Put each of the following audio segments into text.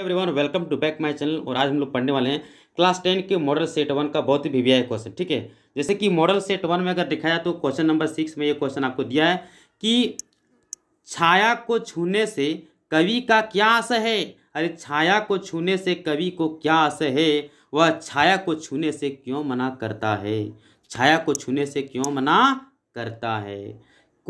everyone welcome to back my channel और आज हम लोग पढ़ने वाले हैं क्लास टेन के मॉडल सेट वन का बहुत ही वीवीआई क्वेश्चन ठीक है जैसे कि मॉडल सेट वन में अगर दिखाया जाए तो क्वेश्चन नंबर सिक्स में ये क्वेश्चन आपको दिया है कि छाया को छूने से कवि का क्या आश है अरे छाया को छूने से कवि को क्या आश है वह छाया को छूने से क्यों मना करता है छाया को छूने से क्यों मना करता है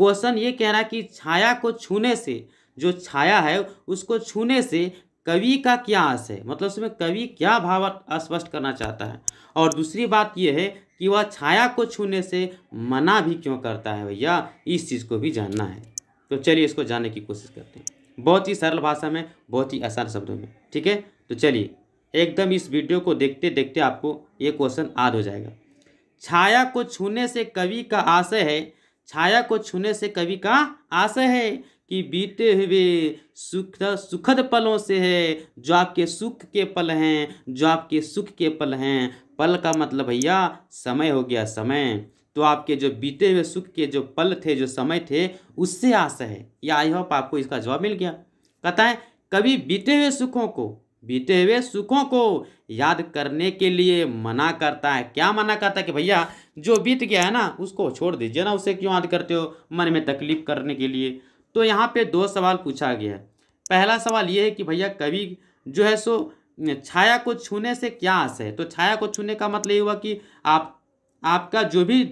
क्वेश्चन ये कह रहा है कि छाया को छूने से जो छाया है उसको छूने से कवि का क्या आशय मतलब उसमें कवि क्या भाव स्पष्ट करना चाहता है और दूसरी बात यह है कि वह छाया को छूने से मना भी क्यों करता है भैया इस चीज़ को भी जानना है तो चलिए इसको जानने की कोशिश करते हैं बहुत ही सरल भाषा में बहुत ही आसान शब्दों में ठीक है तो चलिए एकदम इस वीडियो को देखते देखते आपको ये क्वेश्चन आद हो जाएगा छाया को छूने से कवि का आशय है छाया को छूने से कवि का आशय है कि बीते हुए सुख सुखद पलों से है जो आपके सुख के पल हैं जो आपके सुख के पल हैं पल का मतलब भैया समय हो गया समय तो आपके जो बीते हुए सुख के जो पल थे जो समय थे उससे आशा है या आई होप आपको इसका जवाब मिल गया कहता है कभी बीते हुए सुखों को बीते हुए सुखों को याद करने के लिए मना करता है क्या मना करता है कि भैया जो बीत गया है ना उसको छोड़ दीजिए ना उसे क्यों याद करते हो मन में तकलीफ करने के लिए तो यहाँ पे दो सवाल पूछा गया है पहला सवाल ये है कि भैया कवि जो है सो छाया को छूने से क्या आशय है तो छाया को छूने का मतलब ये हुआ कि आप आपका जो भी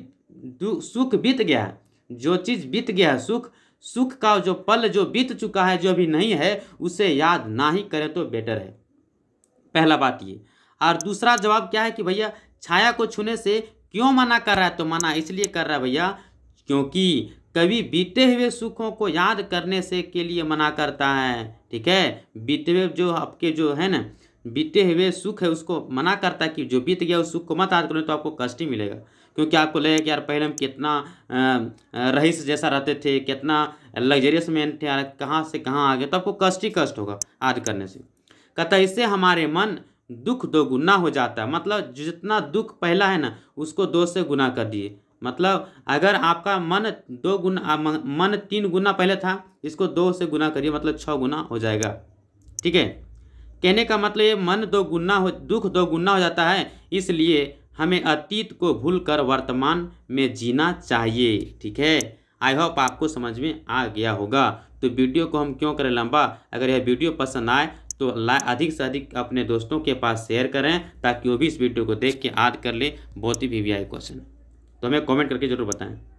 सुख बीत गया है जो चीज़ बीत गया है सुख सुख का जो पल जो बीत चुका है जो अभी नहीं है उसे याद ना ही करें तो बेटर है पहला बात ये और दूसरा जवाब क्या है कि भैया छाया को छूने से क्यों मना कर रहा है तो मना इसलिए कर रहा है भैया क्योंकि कवि बीते हुए सुखों को याद करने से के लिए मना करता है ठीक है बीते हुए जो आपके जो है ना बीते हुए सुख है उसको मना करता है कि जो बीत गया उस सुख को मत याद करो तो आपको कष्ट ही मिलेगा क्योंकि आपको लगेगा कि यार पहले हम कितना रईस जैसा रहते थे कितना लग्जरियस मैन थे यार कहाँ से कहाँ आ गए तो आपको कष्ट ही कष्ट होगा याद करने से कहता इससे हमारे मन दुख दोगुना हो जाता है मतलब जितना दुख पहला है ना उसको दो से गुना कर दिए मतलब अगर आपका मन दो गुना मन तीन गुना पहले था इसको दो से गुना करिए मतलब छः गुना हो जाएगा ठीक है कहने का मतलब ये मन दो गुना हो दुख दो गुना हो जाता है इसलिए हमें अतीत को भूलकर वर्तमान में जीना चाहिए ठीक है आई होप आपको समझ में आ गया होगा तो वीडियो को हम क्यों करें लंबा अगर यह वीडियो पसंद आए तो लाइक अधिक से अधिक अपने दोस्तों के पास शेयर करें ताकि वो भी इस वीडियो को देख के याद कर ले बहुत ही वी क्वेश्चन तो हमें कमेंट करके ज़रूर बताएं